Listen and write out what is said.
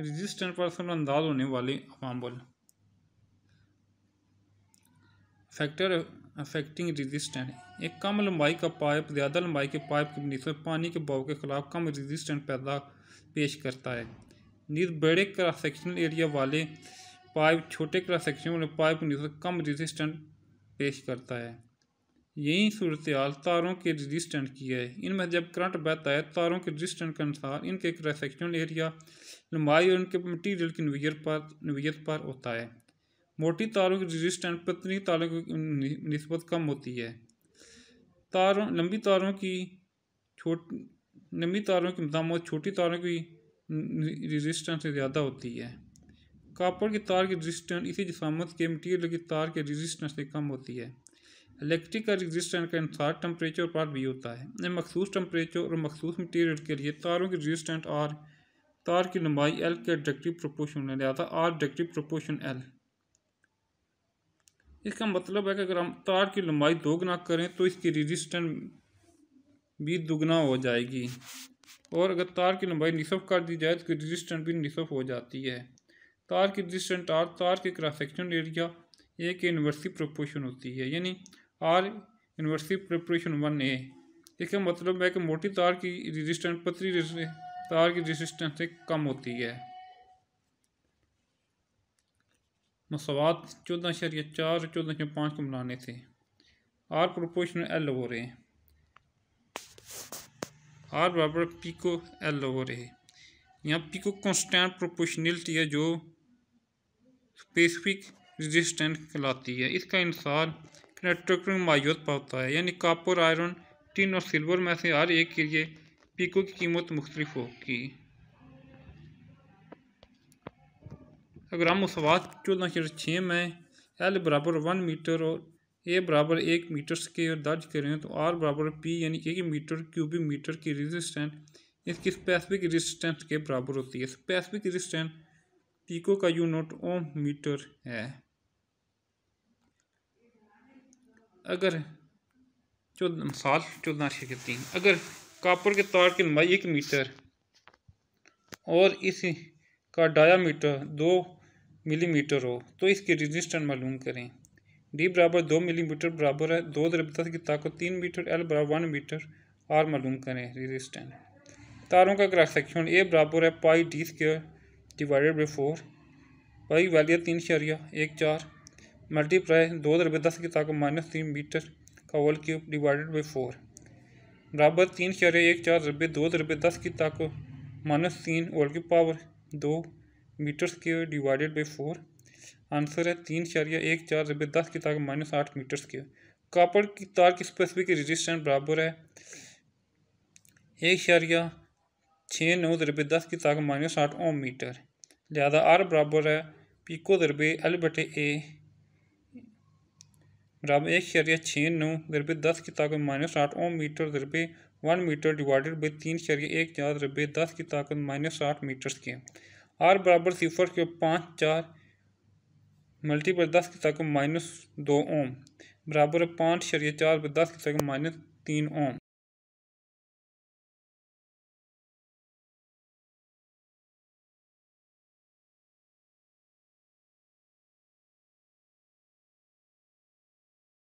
resistant पर अंदाज होने वाले अवामल फैक्टर अफेक्टिंग रेजिस्टेंट एक कम लंबाई का पाइप ज़्यादा लंबाई के पाइप की बनस्बत पानी के बहाव के खिलाफ कम रजिस्टेंट पैदा पेश करता है नीज बड़े क्रासेक्शनल एरिया वाले पाइप छोटे क्रासेक्शन वाले पाइप की बनस्बत कम रजिस्टेंट पेश करता है यही सूरत हाल तारों के रजिस्टेंट की है इनमें जब करंट बहता है तारों के रजिस्टेंट के अनुसार इनके एक सेक्शनल एरिया लंबाई और इनके मटीरियल की नवीयत पर नवीयत पर होता है मोटी तारों की रजिस्टेंट पतली तारों की नस्बत कम होती है तारों लंबी तारों की छोट लंबी तारों की मदामत छोटी तारों की रजिस्टेंट से ज़्यादा होती है कापड़ की तार की रजिस्टेंट इसी जिसामत के मटीरियल की तार के रजिस्टेंट से कम होती है इलेक्ट्रिकल रजिस्टेंस के अनुसार टम्परेचर पर भी होता है मखसूस टम्परेचर और मखसूस मटीरियल के लिए तारों की रजिस्टेंट आर तार की लंबाई एल के डायरेक्टिव प्रोपोर्शन था आर डायरेक्टिव प्रोपोर्शन एल इसका मतलब है कि अगर हम तार की लंबाई दोगुना करें तो इसकी रजिस्टेंट भी दोगुना हो जाएगी और अगर तार की लंबाई निसफ कर दी जाए तो रजिस्टेंट भी निसफ हो जाती है तार की रजिस्टेंट आर तार के क्रॉस सेक्शन एरिया एक के प्रोपोर्शन होती है यानी R inversely proportional one A इसका मतलब है कि मोटी तार की रेजिस्टेंस पतली तार की रेजिस्टेंस से कम होती है मसवात चौदह या चार चौदह शरिया पाँच को मिलाने से आर प्रोपोर्शनल एल हो रहे आर बराबर पी को एल हो रहे यहाँ पी को कॉन्स्टेंट प्रोपोर्शनलिटी है जो स्पेसिफिक रेजिस्टेंस कहलाती है इसका इंसार नेटवर्क में मायूस पाता है यानी कापर आयरन टिन और सिल्वर में से हर एक के लिए पीको की कीमत मुख्तलिफ होगी अगर हम बात चौदह शर छः में एल बराबर वन मीटर और ए बराबर एक मीटर स्केयर दर्ज करें तो आर बराबर पी यानी एक मीटर क्यूबिक मीटर की रेजिस्टेंस इसकी स्पेसिफिक रेजिस्टेंस के बराबर होती है स्पेसिफिक रेजिस्टेंस पीको का यूनिट ओम मीटर है अगर चौदह साल चौदह के तीन अगर कापर के तार की लंबाई एक मीटर और इस का डायामीटर दो मिलीमीटर हो तो इसकी रेजिस्टेंस मालूम करें डी बराबर दो मिलीमीटर बराबर है दो दरब की ताकत तीन मीटर एल बराबर वन मीटर आर मालूम करें रेजिस्टेंस तारों का क्रॉस सेक्शन ए बराबर है pi D square divided by four pi वाली तीन शरिया एक चार मल्टीप्लाई दो दरबे दस की ताकत माइनस तीन मीटर का वर्ल्ड क्यूब डिवाइडेड बाई फोर बराबर तीन शरे एक चार दरबे दो दरबे दस की ताकत माइनस तीन वर्ल्ड की पावर दो metre square divided by four answer है तीन शरिया एक चार दरबे दस की ताकत माइनस आठ मीटर स्क्र कापड़ की तार की स्पेसिफिक रजिस्टेंट बराबर है एक शरिया छः नौ दरबे दस की ताकत माइनस आठ ओम मीटर ज्यादा आर बराबर है पीको दरबे एल बटे ए बराबर एक शरिया छः नौ दरबे दस की ताकत माइनस आठ ओम मीटर दरबे वन मीटर डिवाइडेड बाई तीन शरिया एक चार दरबे दस की ताकत माइनस आठ मीटर के आर बराबर सिफर के पाँच चार मल्टीपल दस की ताकत माइनस दो ओम बराबर पाँच शरिया चार बाई दस की ताकत माइनस तीन ओम